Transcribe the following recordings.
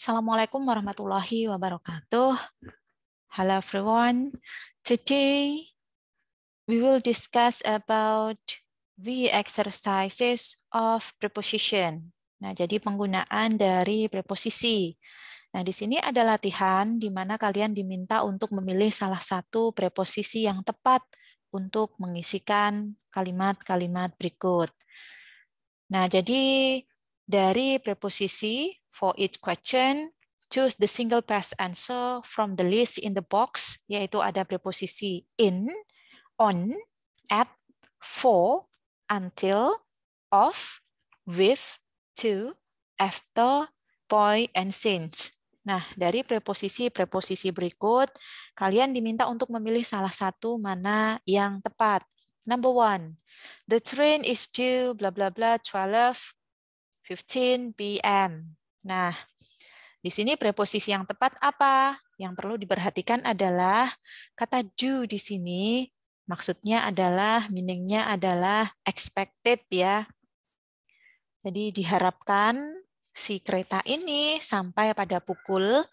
Assalamualaikum warahmatullahi wabarakatuh. Hello everyone. Today we will discuss about the exercises of preposition. Nah, jadi penggunaan dari preposisi. Nah, di sini ada latihan di mana kalian diminta untuk memilih salah satu preposisi yang tepat untuk mengisikan kalimat-kalimat berikut. Nah, jadi dari preposisi For each question, choose the single best answer from the list in the box, yaitu ada preposisi in, on, at, for, until, of, with, to, after, by, and since. Nah, dari preposisi-preposisi berikut, kalian diminta untuk memilih salah satu mana yang tepat. Number one, the train is due blah blah blah 12, 15 p.m. Nah, di sini preposisi yang tepat apa? Yang perlu diperhatikan adalah kata due di sini maksudnya adalah meaningnya adalah expected ya. Jadi diharapkan si kereta ini sampai pada pukul,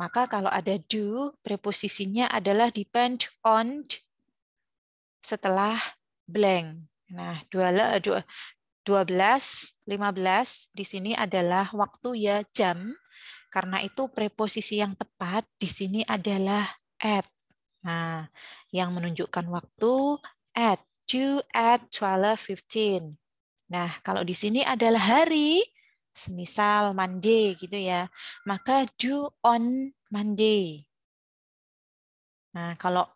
maka kalau ada do, preposisinya adalah depend on setelah blank. Nah, dua, dua, 12.15 di sini adalah waktu ya jam. Karena itu preposisi yang tepat di sini adalah at. Nah, yang menunjukkan waktu at due at 12.15. Nah, kalau di sini adalah hari, semisal Monday gitu ya, maka do on Monday. Nah, kalau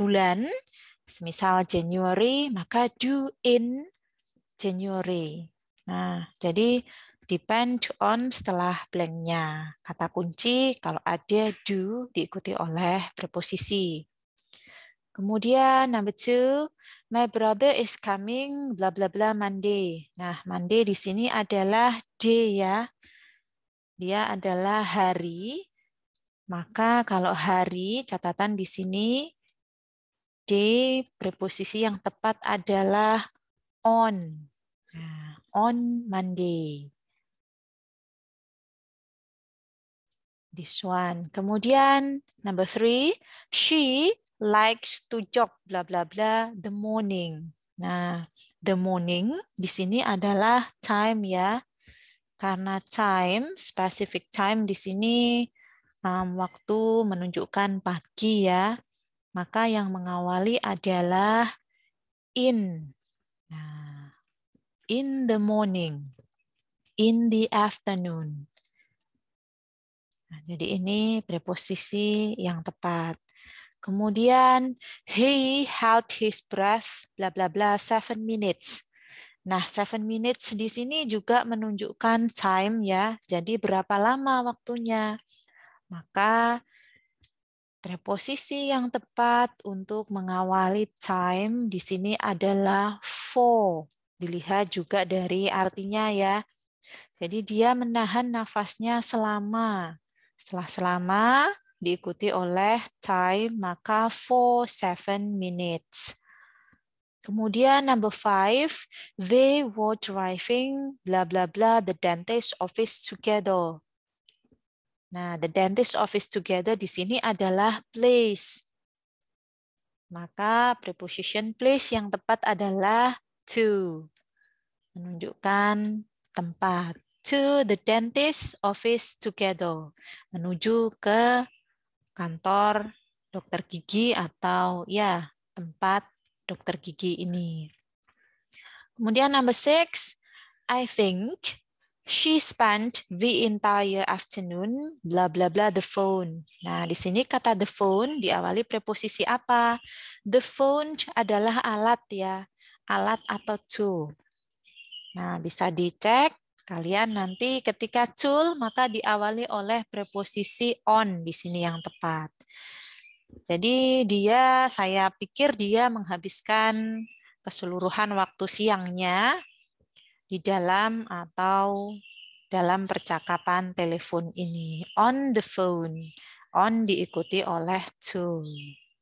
bulan, semisal January, maka do in January. Nah, jadi depend on setelah blanknya. Kata kunci kalau ada do diikuti oleh preposisi. Kemudian number two, my brother is coming bla bla bla Monday. Nah, Monday di sini adalah day ya. Dia adalah hari. Maka kalau hari catatan di sini day preposisi yang tepat adalah on. Nah, on Monday. This one. Kemudian number three, she likes to jog bla bla bla the morning. Nah, the morning di sini adalah time ya. Karena time, specific time di sini um, waktu menunjukkan pagi ya. Maka yang mengawali adalah in. Nah, in the morning, in the afternoon. Nah, jadi ini preposisi yang tepat. Kemudian he held his breath bla bla bla seven minutes. Nah, seven minutes di sini juga menunjukkan time ya. Jadi berapa lama waktunya? Maka preposisi yang tepat untuk mengawali time di sini adalah for. Dilihat juga dari artinya ya. Jadi dia menahan nafasnya selama. Setelah selama diikuti oleh time maka for seven minutes. Kemudian number five, they were driving bla bla bla the dentist office together. Nah, the dentist office together di sini adalah place. Maka preposition place yang tepat adalah to menunjukkan tempat. To the dentist office together, menuju ke kantor dokter gigi atau ya tempat dokter gigi ini. Kemudian number six, I think she spent the entire afternoon bla bla bla the phone. Nah, di sini kata the phone diawali preposisi apa? The phone adalah alat ya, alat atau tool. Nah, bisa dicek kalian nanti ketika cul maka diawali oleh preposisi on di sini yang tepat. Jadi dia saya pikir dia menghabiskan keseluruhan waktu siangnya di dalam atau dalam percakapan telepon ini on the phone. On diikuti oleh to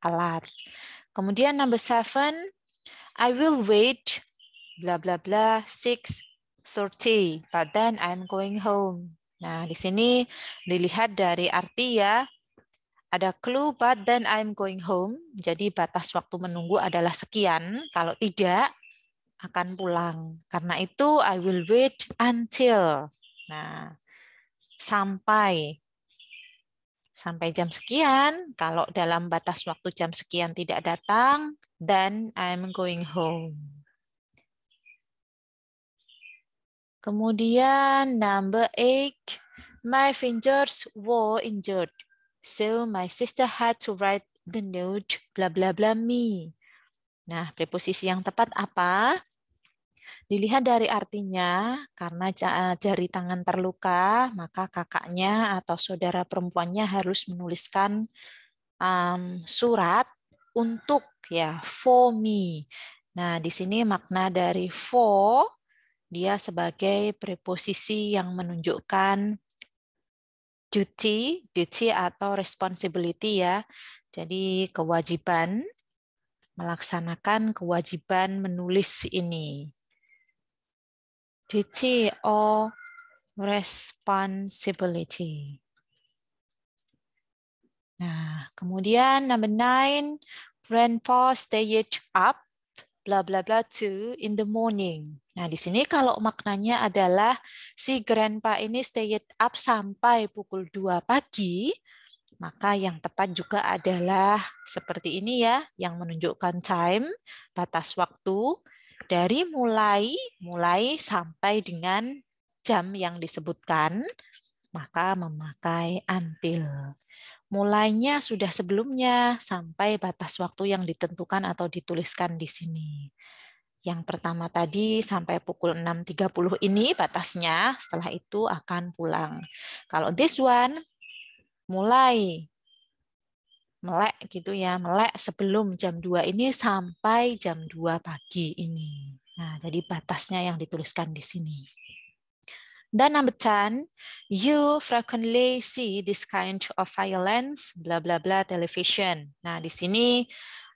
alat. Kemudian number seven, I will wait blah blah blah 6:30. But then I'm going home. Nah, di sini dilihat dari arti ya. Ada clue, but then I'm going home. Jadi batas waktu menunggu adalah sekian. Kalau tidak, akan pulang. Karena itu I will wait until. Nah, sampai sampai jam sekian. Kalau dalam batas waktu jam sekian tidak datang, then I'm going home. Kemudian number eight, my fingers were injured. So my sister had to write the note bla bla bla me. Nah, preposisi yang tepat apa? Dilihat dari artinya, karena eh, jari tangan terluka, maka kakaknya atau saudara perempuannya harus menuliskan um, surat untuk ya for me. Nah, di sini makna dari for dia sebagai preposisi yang menunjukkan duty, duty atau responsibility ya. Jadi kewajiban melaksanakan kewajiban menulis ini. Duty or responsibility. Nah, kemudian number nine, Grandpa stayed up, blah blah blah two in the morning. Nah, di sini kalau maknanya adalah si grandpa ini stay up sampai pukul 2 pagi, maka yang tepat juga adalah seperti ini ya, yang menunjukkan time, batas waktu dari mulai mulai sampai dengan jam yang disebutkan, maka memakai until. Mulainya sudah sebelumnya sampai batas waktu yang ditentukan atau dituliskan di sini. Yang pertama tadi sampai pukul 6.30 ini batasnya, setelah itu akan pulang. Kalau this one, mulai melek gitu ya, melek sebelum jam 2 ini sampai jam 2 pagi ini. Nah, jadi batasnya yang dituliskan di sini. Dan number 10, you frequently see this kind of violence, bla bla bla television. Nah, di sini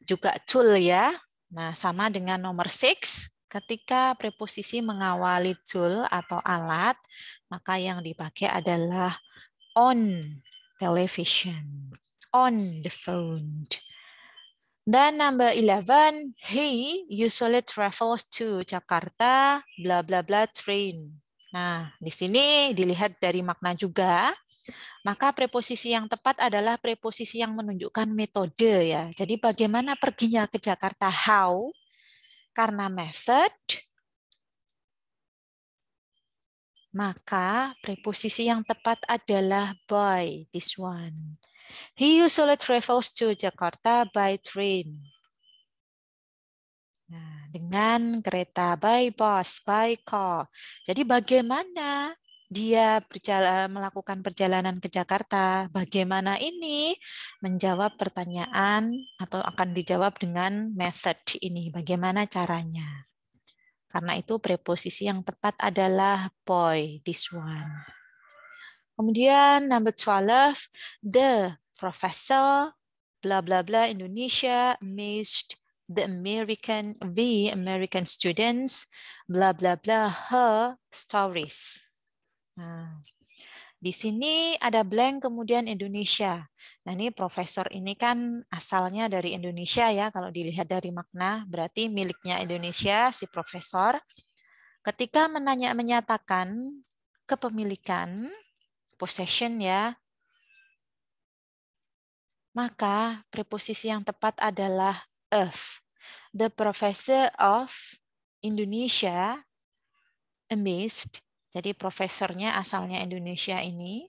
juga tool ya, Nah, sama dengan nomor 6, ketika preposisi mengawali tool atau alat, maka yang dipakai adalah on television, on the phone. Dan number 11, he usually travels to Jakarta, bla bla bla train. Nah, di sini dilihat dari makna juga, maka preposisi yang tepat adalah preposisi yang menunjukkan metode ya. Jadi bagaimana perginya ke Jakarta how karena method maka preposisi yang tepat adalah by this one. He usually travels to Jakarta by train. Nah, dengan kereta by bus, by car. Jadi bagaimana dia berjala, melakukan perjalanan ke Jakarta, bagaimana ini menjawab pertanyaan atau akan dijawab dengan message ini, bagaimana caranya. Karena itu preposisi yang tepat adalah boy, this one. Kemudian number 12, the professor bla bla bla Indonesia missed the American the American students bla bla bla her stories. Nah, di sini ada blank kemudian Indonesia. Nah, ini profesor ini kan asalnya dari Indonesia ya. Kalau dilihat dari makna berarti miliknya Indonesia si profesor. Ketika menanya menyatakan kepemilikan possession ya. Maka preposisi yang tepat adalah of. The professor of Indonesia amazed jadi profesornya asalnya Indonesia ini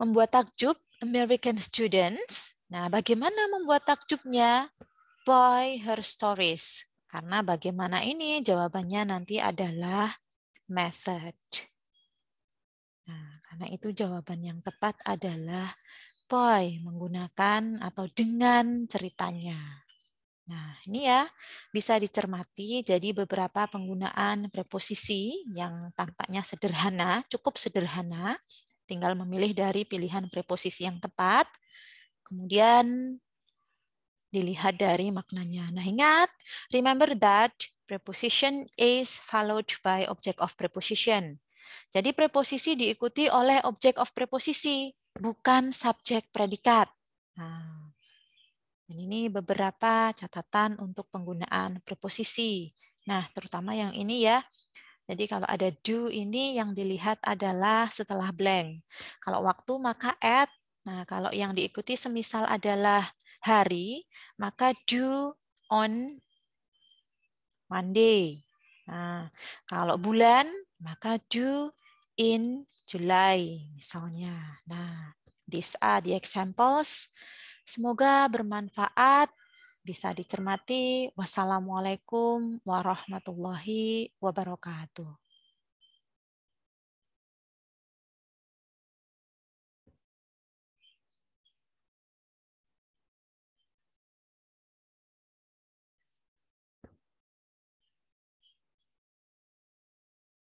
membuat takjub American Students. Nah, bagaimana membuat takjubnya? By her stories. Karena bagaimana ini jawabannya nanti adalah method. Nah, karena itu jawaban yang tepat adalah by menggunakan atau dengan ceritanya. Nah, ini ya bisa dicermati jadi beberapa penggunaan preposisi yang tampaknya sederhana, cukup sederhana, tinggal memilih dari pilihan preposisi yang tepat. Kemudian dilihat dari maknanya. Nah, ingat, remember that preposition is followed by object of preposition. Jadi preposisi diikuti oleh object of preposisi, bukan subjek predikat. Nah, dan ini beberapa catatan untuk penggunaan preposisi. Nah, terutama yang ini ya. Jadi kalau ada do ini yang dilihat adalah setelah blank. Kalau waktu maka at. Nah, kalau yang diikuti semisal adalah hari, maka do on Monday. Nah, kalau bulan maka do in July misalnya. Nah, these are the examples Semoga bermanfaat, bisa dicermati. Wassalamualaikum warahmatullahi wabarakatuh.